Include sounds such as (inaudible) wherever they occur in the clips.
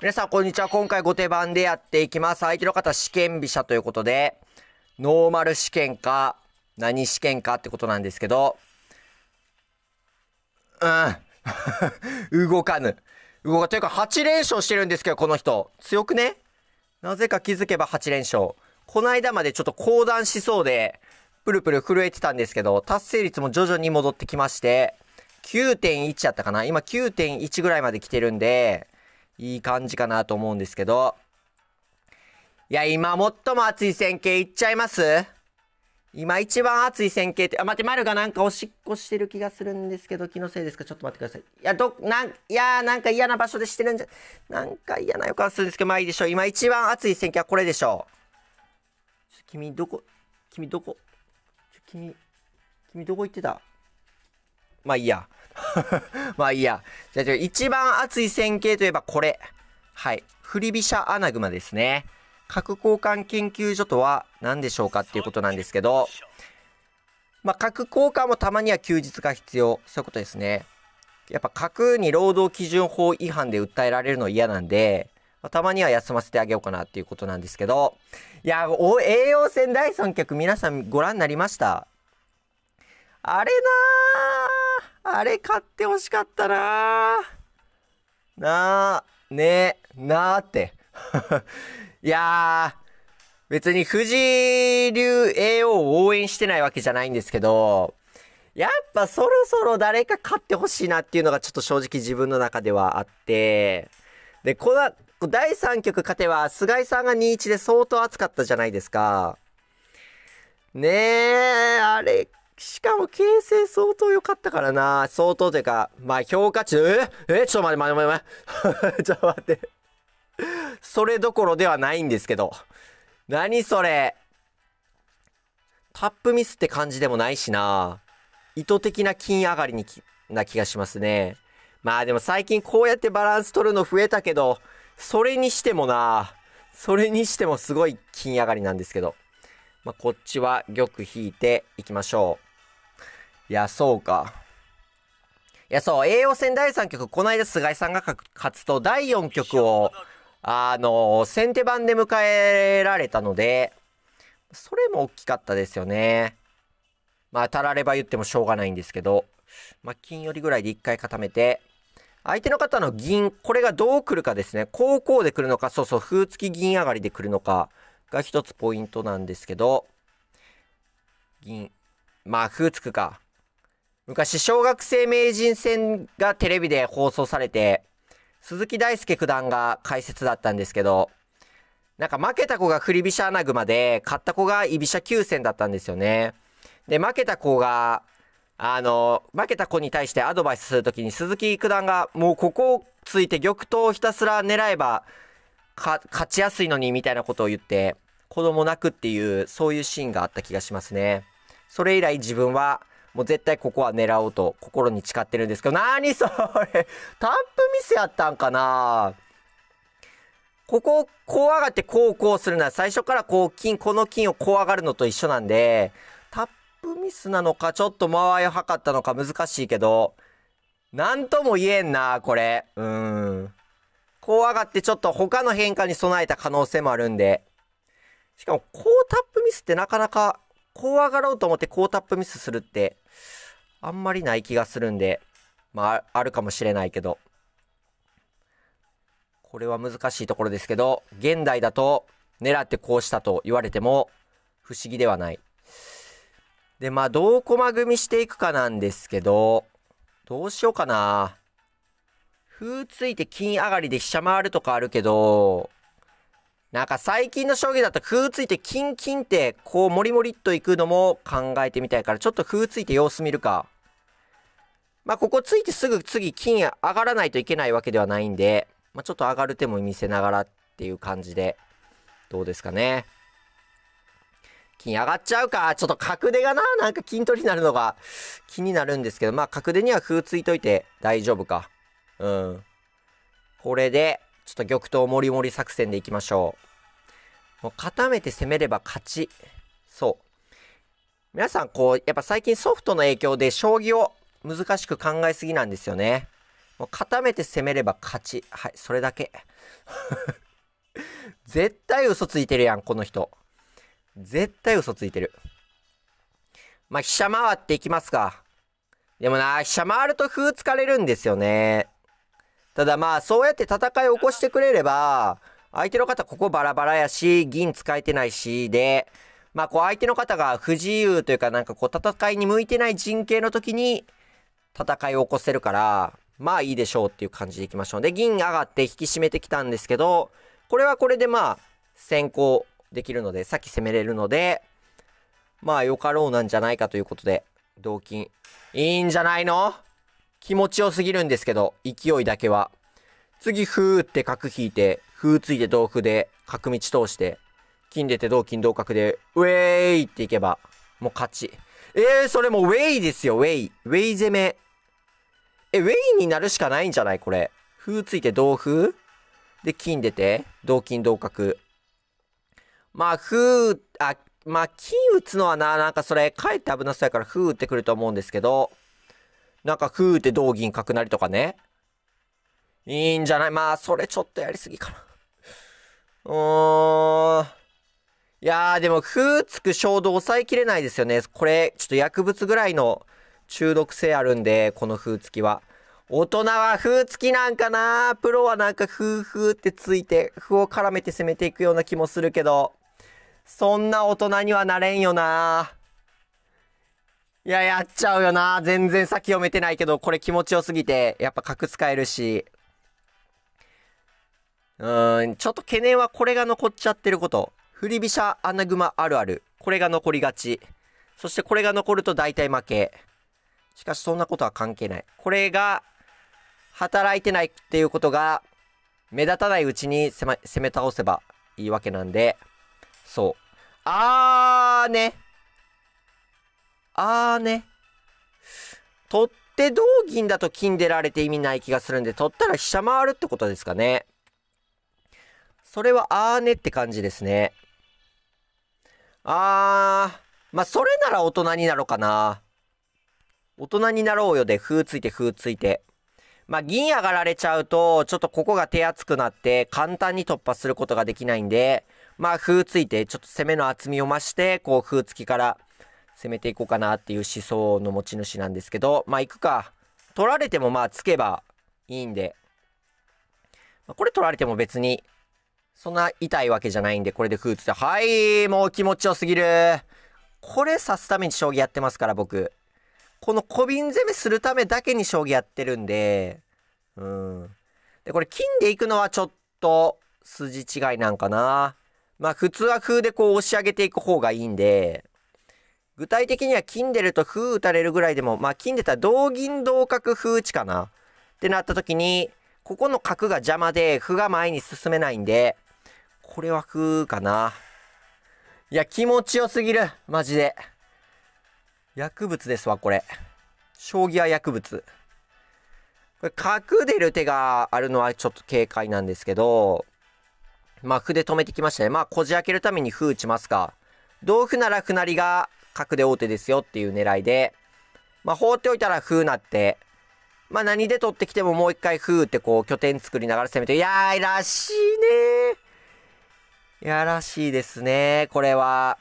皆さん、こんにちは。今回ご手番でやっていきます。相手の方、試験飛車ということで、ノーマル試験か、何試験かってことなんですけど、うん。(laughs) 動かぬ。動か、というか8連勝してるんですけど、この人。強くねなぜか気づけば8連勝。この間までちょっと降談しそうで、プルプル震えてたんですけど、達成率も徐々に戻ってきまして、9.1やったかな今9.1ぐらいまで来てるんで、いい感じかなと思うんですけど。いや、今最も熱い線形いっちゃいます今一番熱い線形って、あ、待って、丸がなんかおしっこしてる気がするんですけど、気のせいですかちょっと待ってください。いや、ど、なん、いやなんか嫌な場所でしてるんじゃ、なんか嫌な予感するんですけど、まあいいでしょう。今一番熱い線形はこれでしょう。君どこ、君どこ、君、君どこ行ってたまあいいや。(laughs) まあいいや。じゃあ、一番熱い線形といえばこれ。はい。振り飛車アナグマですね。角交換研究所とは何でしょうかっていうことなんですけど、まあ、角交換もたまには休日が必要。そういうことですね。やっぱ角に労働基準法違反で訴えられるの嫌なんで、まあ、たまには休ませてあげようかなっていうことなんですけど、いや、栄養戦第3局皆さんご覧になりましたあれなーあれ買って欲しかったななあ、ねなあって。(laughs) いやー、別に藤井竜 AO を応援してないわけじゃないんですけど、やっぱそろそろ誰か勝ってほしいなっていうのがちょっと正直自分の中ではあって、で、この、第3局勝ては菅井さんが2-1で相当熱かったじゃないですか。ねえ、あれしかも形勢相当良かったからな。相当というか、まあ評価値、ええちょっと待って待って待って。(laughs) ちょっと待って。それどころではないんですけど。何それ。タップミスって感じでもないしな。意図的な金上がりにな気がしますね。まあでも最近こうやってバランス取るの増えたけど、それにしてもな、それにしてもすごい金上がりなんですけど。まあ、こっちは玉引いていきましょう。いや、そうか。いや、そう、栄養戦第3局、この間菅井さんが勝つと、第4局を、あの、先手番で迎えられたので、それも大きかったですよね。まあ、当たられば言ってもしょうがないんですけど、まあ、金寄りぐらいで一回固めて、相手の方の銀、これがどう来るかですね。高校で来るのか、そうそう、風付き銀上がりで来るのかが一つポイントなんですけど、銀、まあ、風付くか。昔、小学生名人戦がテレビで放送されて、鈴木大介九段が解説だったんですけど、なんか負けた子が振り飛車穴熊で、勝った子が居飛車急戦だったんですよね。で、負けた子が、あの、負けた子に対してアドバイスするときに鈴木九段が、もうここをついて玉頭をひたすら狙えば、勝ちやすいのにみたいなことを言って、子供泣くっていう、そういうシーンがあった気がしますね。それ以来自分は、もう絶対ここは狙おうと心に誓ってるんですけど、何それタップミスやったんかなここをこう上がってこうこうするなは最初からこう金、この金をこう上がるのと一緒なんで、タップミスなのかちょっと間合いを測ったのか難しいけど、なんとも言えんな、これ。うん。こう上がってちょっと他の変化に備えた可能性もあるんで。しかも、こうタップミスってなかなかこう上がろうと思ってこうタップミスするって、あんまりない気がするんで、まあ、あるかもしれないけど。これは難しいところですけど、現代だと狙ってこうしたと言われても不思議ではない。で、まあ、どう駒組みしていくかなんですけど、どうしようかな。風ついて金上がりで飛車回るとかあるけど、なんか最近の将棋だと風ついてキンキンってこうモリモリっといくのも考えてみたいからちょっと風ついて様子見るか。まあここついてすぐ次金上がらないといけないわけではないんで、まあ、ちょっと上がる手も見せながらっていう感じでどうですかね。金上がっちゃうか。ちょっと角出がな、なんか金取りになるのが気になるんですけど、まあ角出には風ついといて大丈夫か。うん。これで、ちょっと玉頭もりもり作戦でいきましょう。もう固めて攻めれば勝ち。そう。皆さん、こう、やっぱ最近ソフトの影響で将棋を難しく考えすぎなんですよね。もう固めて攻めれば勝ち。はい、それだけ。(laughs) 絶対嘘ついてるやん、この人。絶対嘘ついてる。まあ、飛車回っていきますか。でもな、飛車回ると風疲れるんですよね。ただまあ、そうやって戦いを起こしてくれれば、相手の方ここバラバラやし、銀使えてないし、で、まあこう相手の方が不自由というかなんかこう戦いに向いてない陣形の時に戦いを起こせるから、まあいいでしょうっていう感じでいきましょう。で、銀上がって引き締めてきたんですけど、これはこれでまあ先行できるので、さっき攻めれるので、まあよかろうなんじゃないかということで、同金。いいんじゃないの気持ちよすぎるんですけど、勢いだけは。次、ふーって角引いて、ふーついて同歩で、角道通して、金出て同金同角で、ウェーイっていけば、もう勝ち。えー、それもウェイですよ、ウェイ。ウェイ攻め。え、ウェイになるしかないんじゃないこれ。ふーついて同歩で、金出て、同金同角。まあ、ふー、あ、まあ、金打つのはな、なんかそれ、かえって危なそうやから、ふ打ってくると思うんですけど、なんか、ふーって同銀角なりとかね。いいんじゃないまあ、それちょっとやりすぎかな。うーん。いやー、でも、ふーつく衝動抑えきれないですよね。これ、ちょっと薬物ぐらいの中毒性あるんで、このふーつきは。大人は風つきなんかなプロはなんかふーってついて、風を絡めて攻めていくような気もするけど、そんな大人にはなれんよないや、やっちゃうよな。全然先読めてないけど、これ気持ちよすぎて、やっぱ角使えるし。うーん、ちょっと懸念はこれが残っちゃってること。振り飛車穴熊あるある。これが残りがち。そしてこれが残ると大体負け。しかしそんなことは関係ない。これが、働いてないっていうことが、目立たないうちに攻め倒せばいいわけなんで、そう。あーね。あーね。取って同銀だと金出られて意味ない気がするんで、取ったら飛車回るってことですかね。それはあーねって感じですね。あー、まあ、それなら大人になろうかな。大人になろうよで、風ついて風ついて。まあ、銀上がられちゃうと、ちょっとここが手厚くなって、簡単に突破することができないんで、まあ、風ついて、ちょっと攻めの厚みを増して、こう、風つきから攻めていこうかなっていう思想の持ち主なんですけど、まあ行くか。取られてもまあつけばいいんで、まあ、これ取られても別に、そんな痛いわけじゃないんで、これでフーツで、はい、もう気持ちよすぎる。これ刺すために将棋やってますから僕。この小瓶攻めするためだけに将棋やってるんで、うん。で、これ金で行くのはちょっと筋違いなんかな。まあ普通は風でこう押し上げていく方がいいんで、具体的には金出ると風打たれるぐらいでも、まあ金出たら同銀同角風打ちかなってなった時に、ここの角が邪魔で、歩が前に進めないんで、これは風かな。いや、気持ちよすぎる。マジで。薬物ですわ、これ。将棋は薬物。これ、角出る手があるのはちょっと警戒なんですけど、まあ、歩で止めてきましたね。まあ、こじ開けるために歩打ちますか。同歩なら歩成が角で王手ですよっていう狙いで、まあ、放っておいたら風なって、まあ、何で取ってきてももう一回風ってこう拠点作りながら攻めて、いやー、らしいねー。やらしいですねこれは。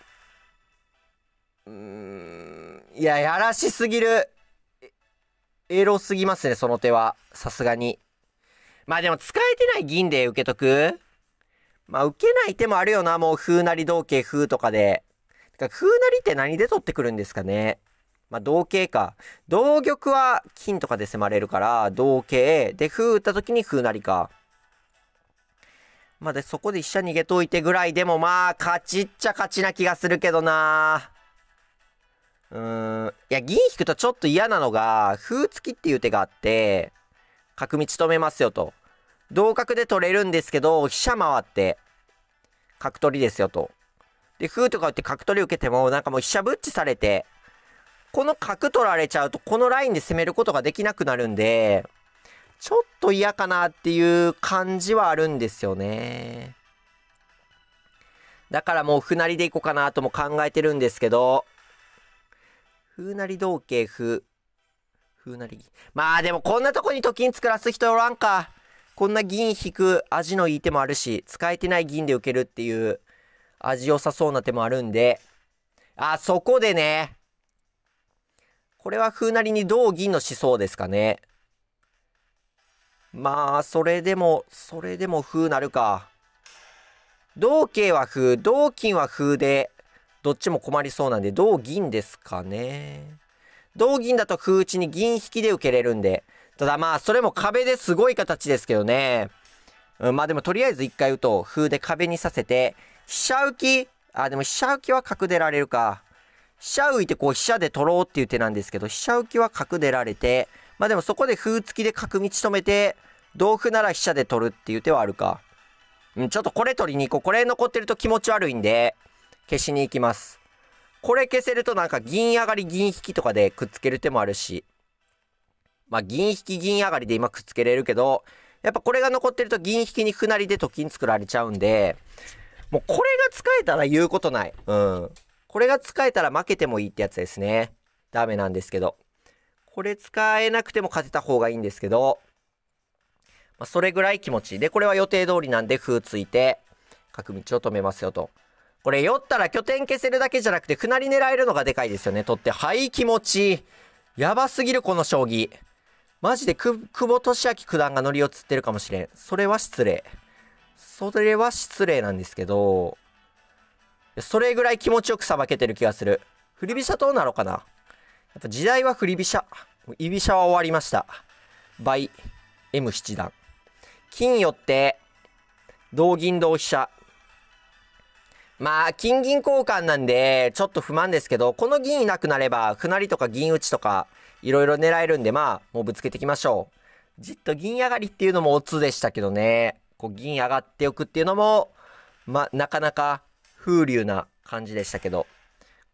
うーん。いや、やらしすぎる。エロすぎますね、その手は。さすがに。まあでも使えてない銀で受けとくまあ受けない手もあるよな、もう風なり同桂風とかで。だから、風なりって何で取ってくるんですかねまあ、同桂か。同玉は金とかで迫れるから、同桂で、風打った時に風なりか。まあ、で、そこで飛車逃げといてぐらいでも、まあ、勝ちっちゃ勝ちな気がするけどなうーん。いや、銀引くとちょっと嫌なのが、風付きっていう手があって、角道止めますよと。同角で取れるんですけど、飛車回って、角取りですよと。で、風とか打って角取り受けても、なんかもう飛車ぶっちされて、この角取られちゃうと、このラインで攻めることができなくなるんで、ちょっと嫌かなっていう感じはあるんですよね。だからもう歩成りでいこうかなとも考えてるんですけど、風なり同桂風。歩なり。まあでもこんなとこにと金作らす人おらんか。こんな銀引く味のいい手もあるし、使えてない銀で受けるっていう。味良さそうな手もあるんで、あ、そこでね、これは風なりに同銀の思想ですかね。まあ、それでも、それでも風なるか。同桂は風、同金は風で、どっちも困りそうなんで、同銀ですかね。同銀だと風打ちに銀引きで受けれるんで。ただまあ、それも壁ですごい形ですけどね。うん、まあでもとりあえず一回打とう。風で壁にさせて、飛車浮き、あ、でも飛車浮きは角出られるか。飛車浮いてこう飛車で取ろうっていう手なんですけど、飛車浮きは角出られて、まあでもそこで風付きで角道止めて、同歩なら飛車で取るっていう手はあるか。うん、ちょっとこれ取りに行こう。これ残ってると気持ち悪いんで、消しに行きます。これ消せるとなんか銀上がり銀引きとかでくっつける手もあるし。まあ銀引き銀上がりで今くっつけれるけど、やっぱこれが残ってると銀引きに歩なりでと金作られちゃうんで、もうこれが使えたら言うことない。うん。これが使えたら負けてもいいってやつですね。ダメなんですけど。これ使えなくても勝てた方がいいんですけど、まあ、それぐらい気持ちいい。で、これは予定通りなんで、風ついて、角道を止めますよと。これ、酔ったら拠点消せるだけじゃなくて、くなり狙えるのがでかいですよね。取って、はい、気持ちいい。やばすぎる、この将棋。マジで、久保利明九段が乗り移ってるかもしれん。それは失礼。それは失礼なんですけど、それぐらい気持ちよくさばけてる気がする。振り飛車どうなのかなやっぱ時代は振り飛車。居飛車は終わりました。倍、M 七段。金よって、同銀同飛車。まあ、金銀交換なんで、ちょっと不満ですけど、この銀いなくなれば、歩成とか銀打ちとか、いろいろ狙えるんで、まあ、もうぶつけていきましょう。じっと銀上がりっていうのもオツでしたけどね。こう銀上がっておくっていうのも、ま、なかなか風流な感じでしたけど。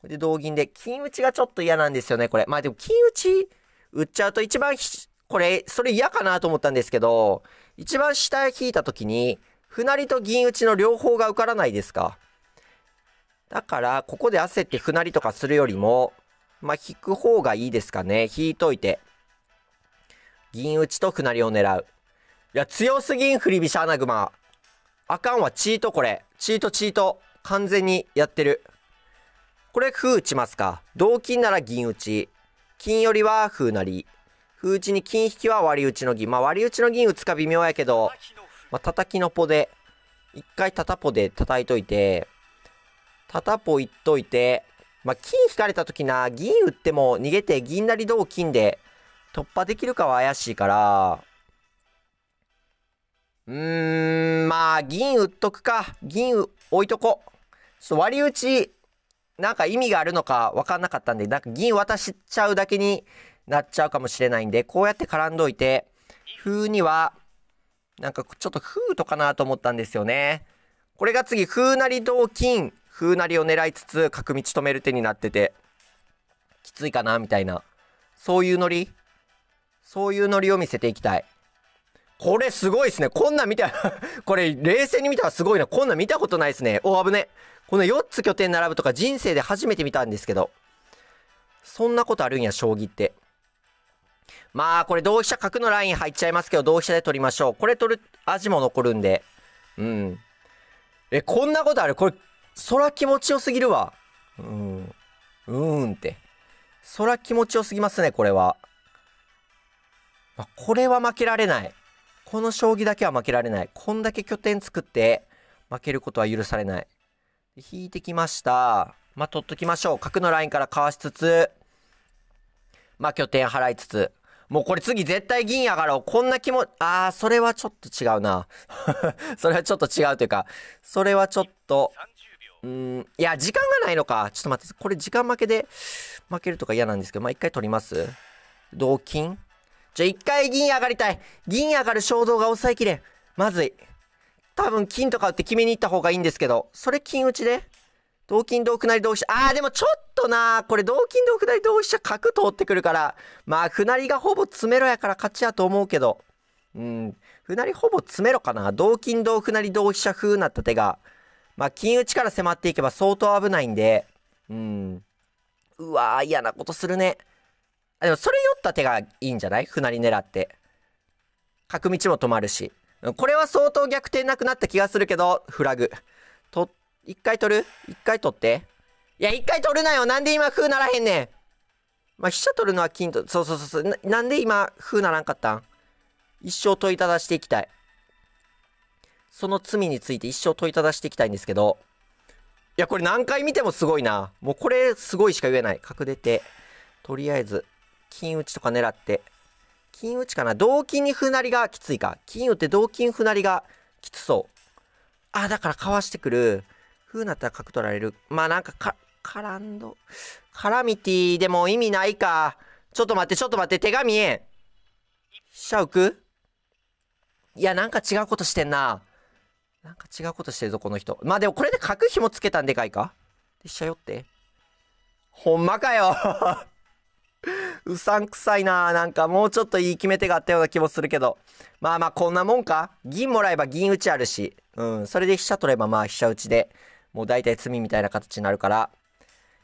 で同銀で、金打ちがちょっと嫌なんですよね、これ。まあでも金打ち打っちゃうと一番これ、それ嫌かなと思ったんですけど、一番下へ引いた時に、歩成と銀打ちの両方が受からないですか。だから、ここで焦って歩成とかするよりも、まあ、引く方がいいですかね。引いといて。銀打ちと歩成を狙う。いや、強すぎん、振り飛車穴熊。あかんわ、チートこれ。チートチート。完全にやってる。これ、歩打ちますか。同金なら銀打ち。金よりは風なり。風打ちに金引きは割り打ちの銀。まあ割り打ちの銀打つか微妙やけど、まあ叩きのポで、一回叩ポで叩いといて、叩ポいっといて、まあ金引かれた時な、銀打っても逃げて銀なり同金で突破できるかは怪しいから、うーん、まあ、銀売っとくか。銀置いとこ。ちょっと割り打ち、なんか意味があるのか分かんなかったんで、なんか銀渡しちゃうだけになっちゃうかもしれないんで、こうやって絡んどいて、風には、なんかちょっと風とかなと思ったんですよね。これが次、風なり同金、風なりを狙いつつ、角道止める手になってて、きついかな、みたいな。そういうノリそういうノリを見せていきたい。これすごいですね。こんなん見た、(laughs) これ冷静に見たらすごいな。こんなん見たことないですね。お、危ね。この4つ拠点並ぶとか人生で初めて見たんですけど。そんなことあるんや、将棋って。まあ、これ同飛車角のライン入っちゃいますけど、同飛車で取りましょう。これ取る味も残るんで。うん。え、こんなことあるこれ、空気持ちよすぎるわ。うん。うーんって。空気持ちよすぎますね、これは。あ、これは負けられない。この将棋だけは負けられない。こんだけ拠点作って、負けることは許されない。引いてきました。まあ、取っときましょう。角のラインからかわしつつ、まあ、拠点払いつつ。もうこれ次絶対銀やがろう。こんな気も、ああそれはちょっと違うな。(laughs) それはちょっと違うというか、それはちょっと、うん、いや、時間がないのか。ちょっと待って、これ時間負けで負けるとか嫌なんですけど、まあ、一回取ります。同金ゃあ一回銀上がりたい。銀上がる衝動が抑えきれん。まずい。多分金とか打って決めに行った方がいいんですけど、それ金打ちで同金同な成同飛車。あーでもちょっとなこれ同金同な成同飛車角通ってくるから、まあ、船りがほぼ詰めろやから勝ちやと思うけど、うん、船りほぼ詰めろかな。同金同な成同飛車風なった手が、まあ、金打ちから迫っていけば相当危ないんで、うん。うわー嫌なことするね。あ、でもそれ酔った手がいいんじゃない船に狙って。角道も止まるし。これは相当逆転なくなった気がするけど、フラグ。と、一回取る一回取って。いや、一回取るなよなんで今風ならへんねんまあ、飛車取るのは金と、そうそうそうそうな。なんで今風ならんかったん一生問いただしていきたい。その罪について一生問いただしていきたいんですけど。いや、これ何回見てもすごいな。もうこれすごいしか言えない。角出て。とりあえず、金打ちとか狙って。金打ちかな同金に歩成りがきついか。金打って同金歩成りがきつそう。あ、だからかわしてくる。歩なったら角取られる。まあなんかか、絡んど。ラミティでも意味ないか。ちょっと待って、ちょっと待って、手紙飛車浮くいや、なんか違うことしてんな。なんか違うことしてるぞ、この人。まあでもこれで角紐つけたんでかいか。で飛車寄って。ほんまかよ (laughs) うさんくさいななんかもうちょっといい決め手があったような気もするけど。まあまあこんなもんか銀もらえば銀打ちあるし。うん。それで飛車取ればまあ飛車打ちで。もう大体罪みたいな形になるから。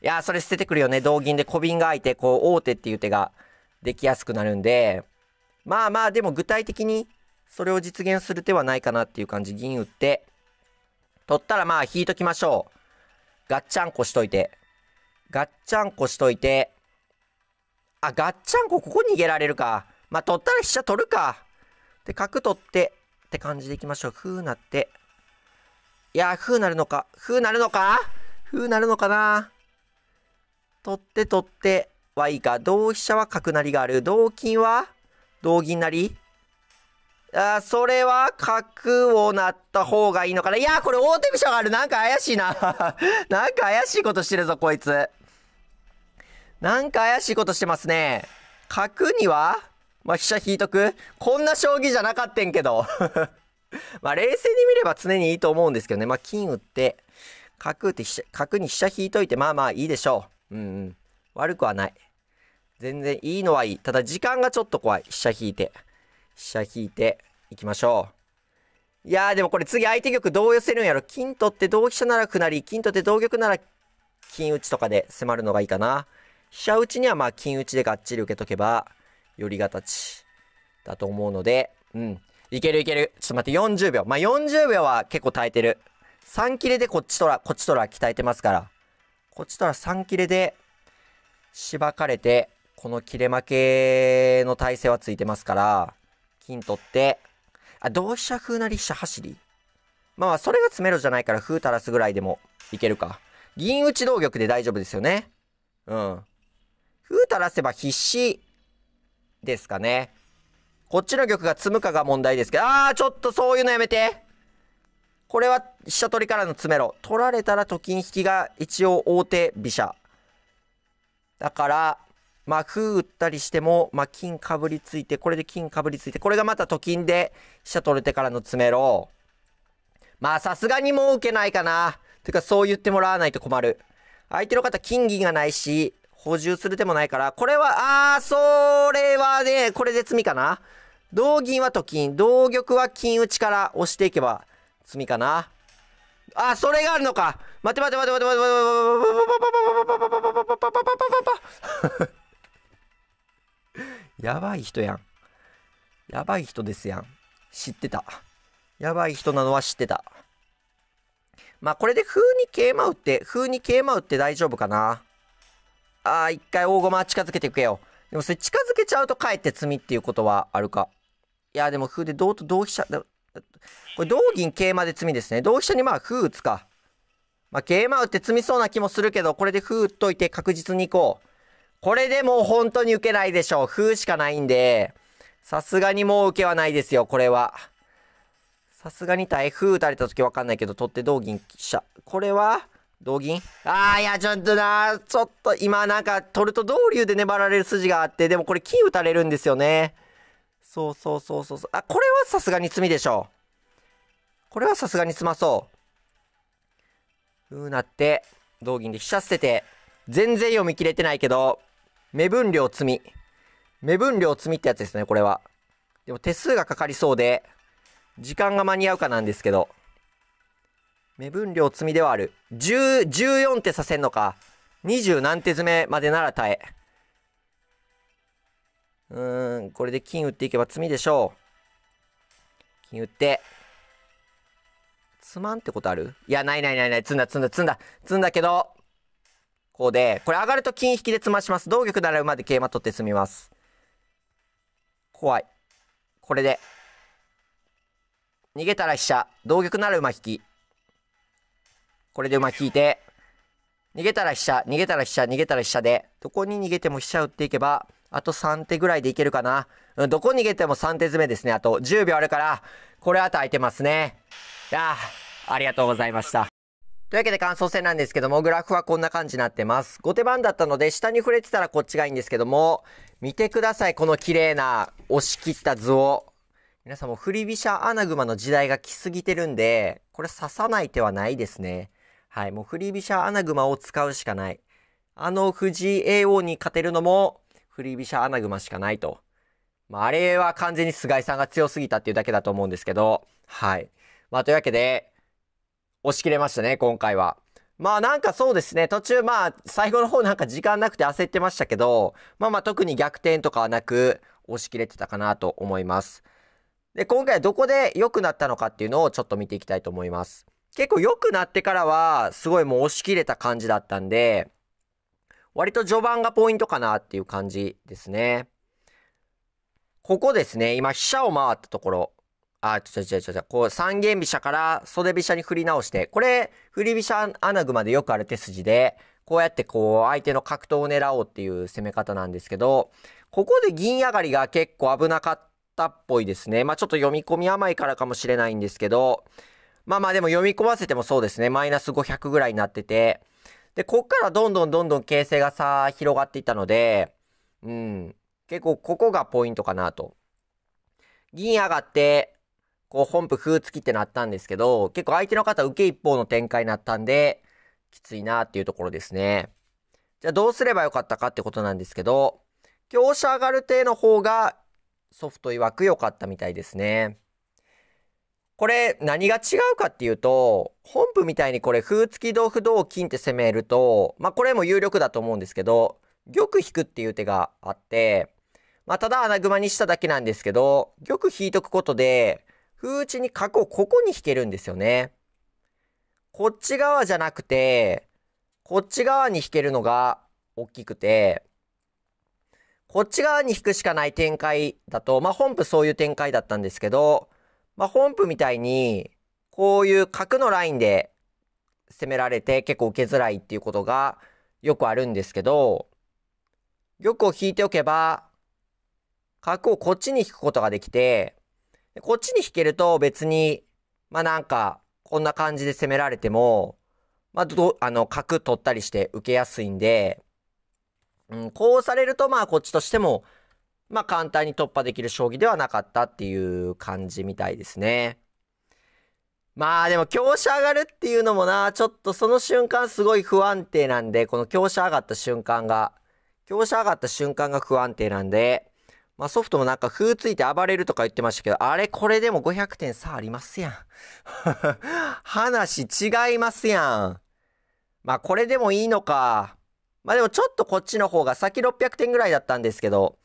いやそれ捨ててくるよね。同銀で小瓶が開いて、こう、王手っていう手ができやすくなるんで。まあまあ、でも具体的にそれを実現する手はないかなっていう感じ。銀打って。取ったらまあ引いときましょう。ガッチャンコしといて。ガッチャンコしといて。あ、ガッチャンコここ逃げられるか。まあ、取ったら飛車取るか。で、角取って、って感じでいきましょう。ふうなって。いやー、ふうなるのか。ふうなるのかふうなるのかな取って取ってはいいか。同飛車は角成りがある。同金は同銀なりあそれは角をなった方がいいのかな。いやー、これ大手飛車がある。なんか怪しいな。(laughs) なんか怪しいことしてるぞ、こいつ。なんか怪しいことしてますね。角にはまあ、飛車引いとくこんな将棋じゃなかったんけど。(laughs) まあ、冷静に見れば常にいいと思うんですけどね。まあ、金打って、角打って飛車、角に飛車引いといて、まあまあいいでしょう。うんうん。悪くはない。全然いいのはいい。ただ時間がちょっと怖い。飛車引いて。飛車引いて、いきましょう。いやーでもこれ次相手玉どう寄せるんやろ。金取って同飛車ならくなり、金取って同玉なら金打ちとかで迫るのがいいかな。飛車打ちにはまあ金打ちでがっちり受けとけば、寄り形だと思うので、うん。いけるいける。ちょっと待って、40秒。まあ、40秒は結構耐えてる。3切れでこっちとら、こっちとら鍛えてますから。こっちとら3切れで、しばかれて、この切れ負けの体勢はついてますから、金取って、あ、同飛車風なり飛車走り。まあ、それが詰めろじゃないから、風垂らすぐらいでもいけるか。銀打ち同玉で大丈夫ですよね。うん。ふう垂らせば必死ですかね。こっちの玉が積むかが問題ですけど、あー、ちょっとそういうのやめてこれは飛車取りからの詰めろ。取られたらと金引きが一応大手飛車。だから、まあ、風打ったりしても、まあ、金かぶりついて、これで金かぶりついて、これがまたと金で飛車取れてからの詰めろ。まあ、さすがにもう受けないかな。てか、そう言ってもらわないと困る。相手の方、金銀がないし、補充する手もないから、これは、あー、それはね、これで罪かな。同銀はと金、同玉は金打ちから押していけば、罪かな。あ、それがあるのか待て待て待て待て待て待て待て待て待て待て待て待て待て待て待て待て待て待て待てやばい人やん。やばいてですやん。知ってた。やばい人てのは知ってた。てあ、これで風に桂馬打って風に桂馬打って大丈夫かな。ああ、一回大駒近づけていくよ。でもそれ近づけちゃうとかえって罪っていうことはあるか。いや、でも風で同と同飛車、これ同銀桂馬で罪ですね。同飛車にまあ風打つか。まあ桂馬打って詰みそうな気もするけど、これで風打っといて確実に行こう。これでもう本当に受けないでしょう。風しかないんで、さすがにもう受けはないですよ、これは。さすがに対風打たれた時わかんないけど、取って同銀飛車。これは、同銀ああ、いや、ちょっとな、ちょっと今なんかトルト同竜で粘られる筋があって、でもこれ金打たれるんですよね。そうそうそうそう。あ、これはさすがに詰みでしょう。これはさすがに詰まそう。ううなって、同銀で飛車捨てて、全然読み切れてないけど、目分量積み。目分量積みってやつですね、これは。でも手数がかかりそうで、時間が間に合うかなんですけど。目分量積みではある。10、14手させんのか。20何手詰めまでなら耐え。うーん、これで金打っていけば積みでしょう。金打って。詰まんってことあるいや、ないないないない。積んだ積んだ積んだ。積んだけど、こうで、これ上がると金引きで詰まします。同玉なら馬で桂馬取って済みます。怖い。これで。逃げたら飛車。同玉なら馬引き。これで馬引いて、逃げたら飛車、逃げたら飛車、逃げたら飛車で、どこに逃げても飛車打っていけば、あと3手ぐらいでいけるかな。うん、どこ逃げても3手詰めですね。あと10秒あるから、これあと空いてますね。いあ、ありがとうございました。というわけで感想戦なんですけども、グラフはこんな感じになってます。後手番だったので、下に触れてたらこっちがいいんですけども、見てください、この綺麗な、押し切った図を。皆さんも振り飛車穴熊の時代が来すぎてるんで、これ刺さない手はないですね。はい、もう振り飛車穴熊を使うしかない。あの藤井叡王に勝てるのも、振り飛車穴熊しかないと。まあ、あれは完全に菅井さんが強すぎたっていうだけだと思うんですけど、はい。まあ、というわけで、押し切れましたね、今回は。まあなんかそうですね、途中まあ最後の方なんか時間なくて焦ってましたけど、まあまあ特に逆転とかはなく押し切れてたかなと思います。で、今回はどこで良くなったのかっていうのをちょっと見ていきたいと思います。結構良くなってからは、すごいもう押し切れた感じだったんで、割と序盤がポイントかなっていう感じですね。ここですね。今、飛車を回ったところ。あ、ちょちょちょちょ、こう、三間飛車から袖飛車に振り直して、これ、振り飛車穴熊でよくある手筋で、こうやってこう、相手の格闘を狙おうっていう攻め方なんですけど、ここで銀上がりが結構危なかったっぽいですね。まあちょっと読み込み甘いからかもしれないんですけど、まあまあでも読み込ませてもそうですね。マイナス500ぐらいになってて。で、こっからどんどんどんどん形勢がさ、広がっていったので、うん。結構ここがポイントかなと。銀上がって、こう本譜風付きってなったんですけど、結構相手の方受け一方の展開になったんで、きついなっていうところですね。じゃあどうすればよかったかってことなんですけど、強者上がる手の方がソフト曰く良かったみたいですね。これ何が違うかっていうと、本譜みたいにこれ風付き同歩同金って攻めると、まあこれも有力だと思うんですけど、玉引くっていう手があって、まあただ穴熊にしただけなんですけど、玉引いとくことで、風打ちに角をここに引けるんですよね。こっち側じゃなくて、こっち側に引けるのが大きくて、こっち側に引くしかない展開だと、まあ本譜そういう展開だったんですけど、まあ、本譜みたいに、こういう角のラインで攻められて結構受けづらいっていうことがよくあるんですけど、玉を引いておけば、角をこっちに引くことができて、こっちに引けると別に、まあなんか、こんな感じで攻められても、まあど、あの、角取ったりして受けやすいんで、うん、こうされるとまあこっちとしてもまあ簡単に突破できる将棋ではなかったっていう感じみたいですね。まあでも強者上がるっていうのもな、ちょっとその瞬間すごい不安定なんで、この強者上がった瞬間が、強者上がった瞬間が不安定なんで、まあソフトもなんか風ついて暴れるとか言ってましたけど、あれこれでも500点差ありますやん。(laughs) 話違いますやん。まあこれでもいいのか。まあでもちょっとこっちの方が先600点ぐらいだったんですけど、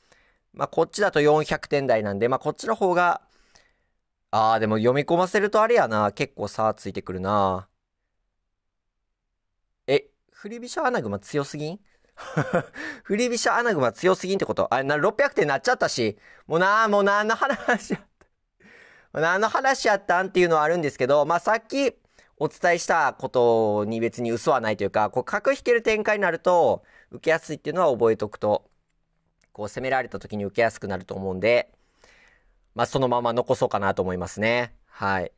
まあ、こっちだと400点台なんで、まあ、こっちの方が、ああ、でも読み込ませるとあれやな。結構差ついてくるな。え、振り飛車穴熊強すぎん (laughs) 振り飛車穴熊強すぎんってことあれな、600点なっちゃったし。もうな、もう何の話やった。何 (laughs) の話やったんっていうのはあるんですけど、まあ、さっきお伝えしたことに別に嘘はないというか、こう、角引ける展開になると、受けやすいっていうのは覚えとくとこう攻められた時に受けやすくなると思うんで、まあ、そのまま残そうかなと思いますね。はい。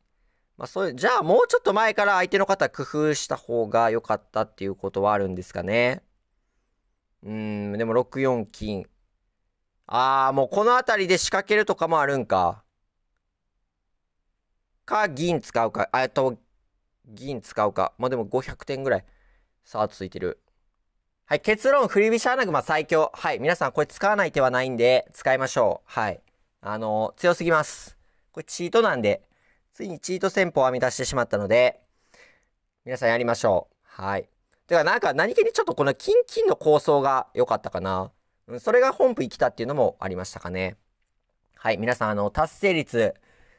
まあ、そういう、じゃあもうちょっと前から相手の方工夫した方が良かったっていうことはあるんですかね。うん、でも6四金。ああ、もうこの辺りで仕掛けるとかもあるんか。か、銀使うか。えっと、銀使うか。まあ、でも500点ぐらい。さあ、ついてる。はい、結論、振り飛車穴熊最強。はい、皆さんこれ使わない手はないんで、使いましょう。はい。あのー、強すぎます。これチートなんで、ついにチート戦法を編み出してしまったので、皆さんやりましょう。はい。てか、なんか何気にちょっとこのキンキンの構想が良かったかな。うん、それが本譜生きたっていうのもありましたかね。はい、皆さん、あの、達成率、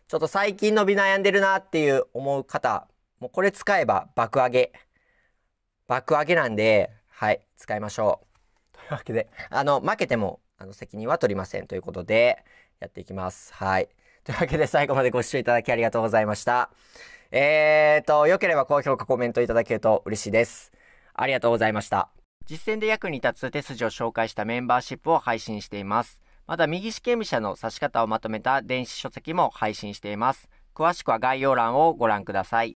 ちょっと最近伸び悩んでるなっていう思う方、もうこれ使えば爆上げ。爆上げなんで、はい、使いましょう。というわけで、あの、負けても、あの、責任は取りませんということで、やっていきます。はい。というわけで、最後までご視聴いただきありがとうございました。えーと、良ければ高評価、コメントいただけると嬉しいです。ありがとうございました。実践で役に立つ手筋を紹介したメンバーシップを配信しています。また、右試験者の指し方をまとめた電子書籍も配信しています。詳しくは概要欄をご覧ください。